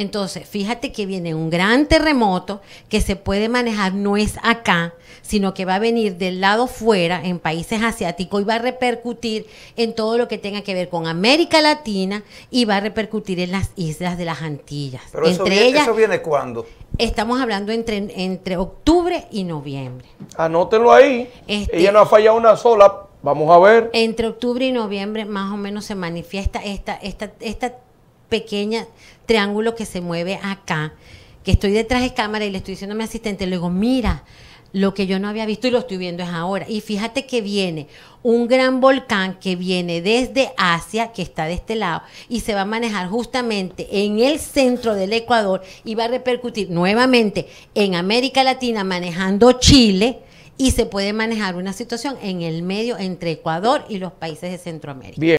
Entonces, fíjate que viene un gran terremoto que se puede manejar, no es acá, sino que va a venir del lado fuera, en países asiáticos, y va a repercutir en todo lo que tenga que ver con América Latina y va a repercutir en las islas de las Antillas. Pero entre eso, viene, cuándo? Estamos hablando entre, entre octubre y noviembre. Anótelo ahí. Este Ella no ha fallado una sola. Vamos a ver. Entre octubre y noviembre más o menos se manifiesta esta, esta, esta pequeña triángulo que se mueve acá, que estoy detrás de cámara y le estoy diciendo a mi asistente, le digo, mira, lo que yo no había visto y lo estoy viendo es ahora. Y fíjate que viene un gran volcán que viene desde Asia, que está de este lado, y se va a manejar justamente en el centro del Ecuador y va a repercutir nuevamente en América Latina, manejando Chile. Y se puede manejar una situación en el medio entre Ecuador y los países de Centroamérica. Bien.